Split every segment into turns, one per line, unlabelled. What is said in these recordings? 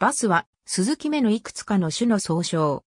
バスは、鈴木目のいくつかの種の総称。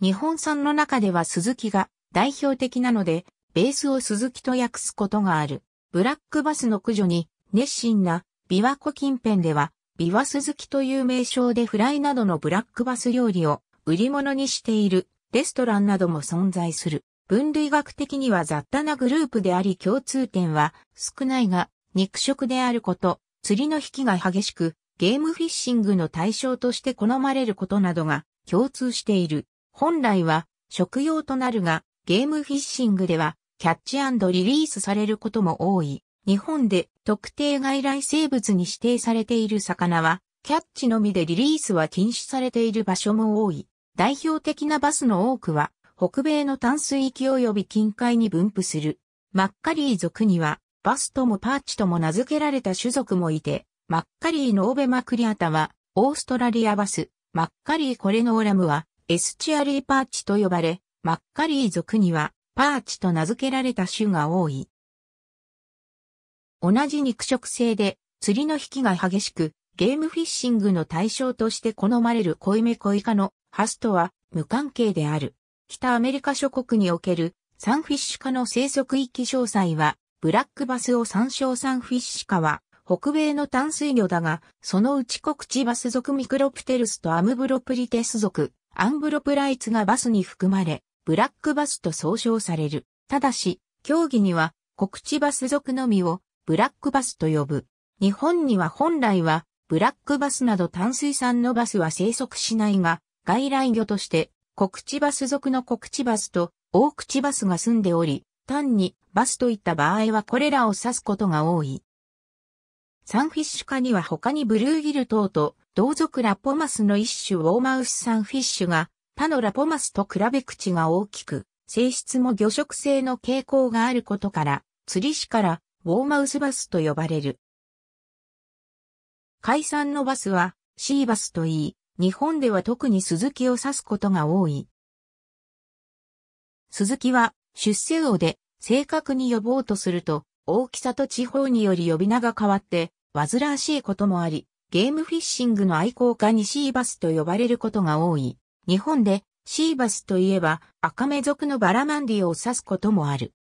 日本産の中では鈴木が代表的なので、ベースを鈴木と訳すことがある。ブラックバスの駆除に熱心な琵琶湖近辺では、琵琶鈴木という名称でフライなどのブラックバス料理を売り物にしているレストランなども存在する。分類学的には雑多なグループであり共通点は少ないが肉食であること、釣りの引きが激しく、ゲームフィッシングの対象として好まれることなどが共通している。本来は食用となるが、ゲームフィッシングではキャッチリリースされることも多い。日本で特定外来生物に指定されている魚は、キャッチのみでリリースは禁止されている場所も多い。代表的なバスの多くは、北米の淡水域及び近海に分布する。マッカリー族には、バスともパーチとも名付けられた種族もいて、マッカリーのオベマクリアタは、オーストラリアバス、マッカリーコレノーラムは、エスチアリーパーチと呼ばれ、マッカリー族には、パーチと名付けられた種が多い。同じ肉食性で、釣りの引きが激しく、ゲームフィッシングの対象として好まれる濃いめ濃いかのハスとは無関係である。北アメリカ諸国におけるサンフィッシュ化の生息域詳細は、ブラックバスを参照サンフィッシュ化は北米の淡水魚だが、そのうちコクチバス属ミクロプテルスとアムブロプリテス属、アンブロプライツがバスに含まれ、ブラックバスと総称される。ただし、競技には、コクチバス属のみを、ブラックバスと呼ぶ。日本には本来は、ブラックバスなど淡水産のバスは生息しないが、外来魚として、コクチバス属のコクチバスと、オオクチバスが住んでおり、単にバスといった場合はこれらを指すことが多い。サンフィッシュ科には他にブルーギル等と同族ラポマスの一種ウォーマウスサンフィッシュが他のラポマスと比べ口が大きく、性質も魚食性の傾向があることから、釣り師からウォーマウスバスと呼ばれる。海産のバスはシーバスといい、日本では特にスズキを指すことが多い。スズキは出世魚で正確に呼ぼうとすると大きさと地方により呼び名が変わって、煩わしいこともあり、ゲームフィッシングの愛好家にシーバスと呼ばれることが多い。日本でシーバスといえば赤目族のバラマンディを指すこともある。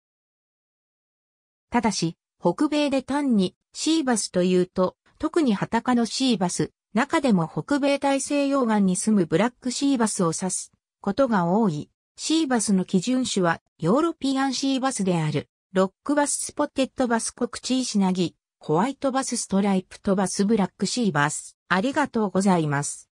ただし、北米で単にシーバスというと、特に裸のシーバス、中でも北米大西洋岸に住むブラックシーバスを指すことが多い。シーバスの基準種はヨーロピアンシーバスである。ロックバススポテッドバスコクチーシナギ、ホワイトバスストライプトバスブラックシーバス。ありがとうございます。